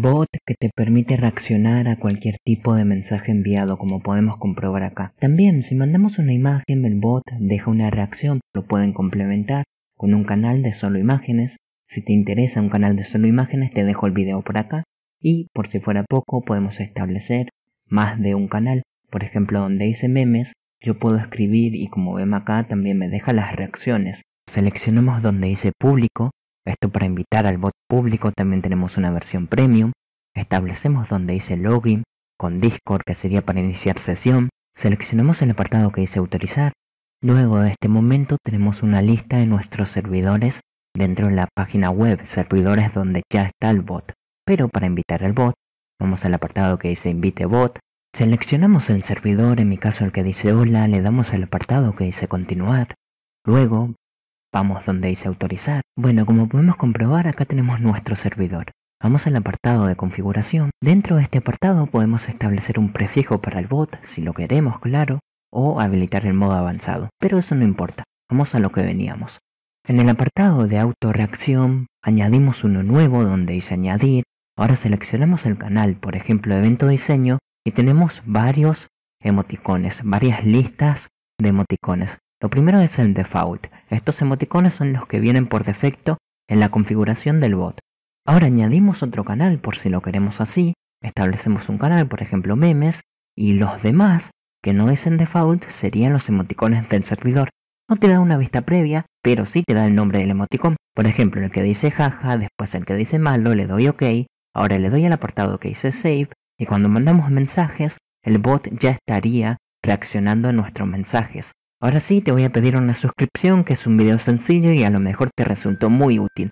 bot que te permite reaccionar a cualquier tipo de mensaje enviado, como podemos comprobar acá. También, si mandamos una imagen, el bot deja una reacción, lo pueden complementar con un canal de solo imágenes. Si te interesa un canal de solo imágenes, te dejo el video por acá. Y, por si fuera poco, podemos establecer más de un canal. Por ejemplo, donde dice memes, yo puedo escribir y como ven acá también me deja las reacciones. Seleccionamos donde dice público esto para invitar al bot público también tenemos una versión premium. Establecemos donde dice login con Discord que sería para iniciar sesión. Seleccionamos el apartado que dice autorizar. Luego de este momento tenemos una lista de nuestros servidores dentro de la página web, servidores donde ya está el bot. Pero para invitar al bot, vamos al apartado que dice invite bot, seleccionamos el servidor, en mi caso el que dice hola, le damos al apartado que dice continuar. Luego Vamos donde dice autorizar. Bueno, como podemos comprobar, acá tenemos nuestro servidor. Vamos al apartado de configuración. Dentro de este apartado podemos establecer un prefijo para el bot, si lo queremos, claro, o habilitar el modo avanzado. Pero eso no importa. Vamos a lo que veníamos. En el apartado de autorreacción, añadimos uno nuevo donde dice añadir. Ahora seleccionamos el canal, por ejemplo, evento diseño, y tenemos varios emoticones, varias listas de emoticones. Lo primero es el default. Estos emoticones son los que vienen por defecto en la configuración del bot. Ahora añadimos otro canal por si lo queremos así, establecemos un canal, por ejemplo memes, y los demás, que no es en default, serían los emoticones del servidor. No te da una vista previa, pero sí te da el nombre del emoticón. Por ejemplo, el que dice jaja, después el que dice malo, le doy ok, ahora le doy al apartado que dice save, y cuando mandamos mensajes, el bot ya estaría reaccionando a nuestros mensajes. Ahora sí, te voy a pedir una suscripción, que es un video sencillo y a lo mejor te resultó muy útil.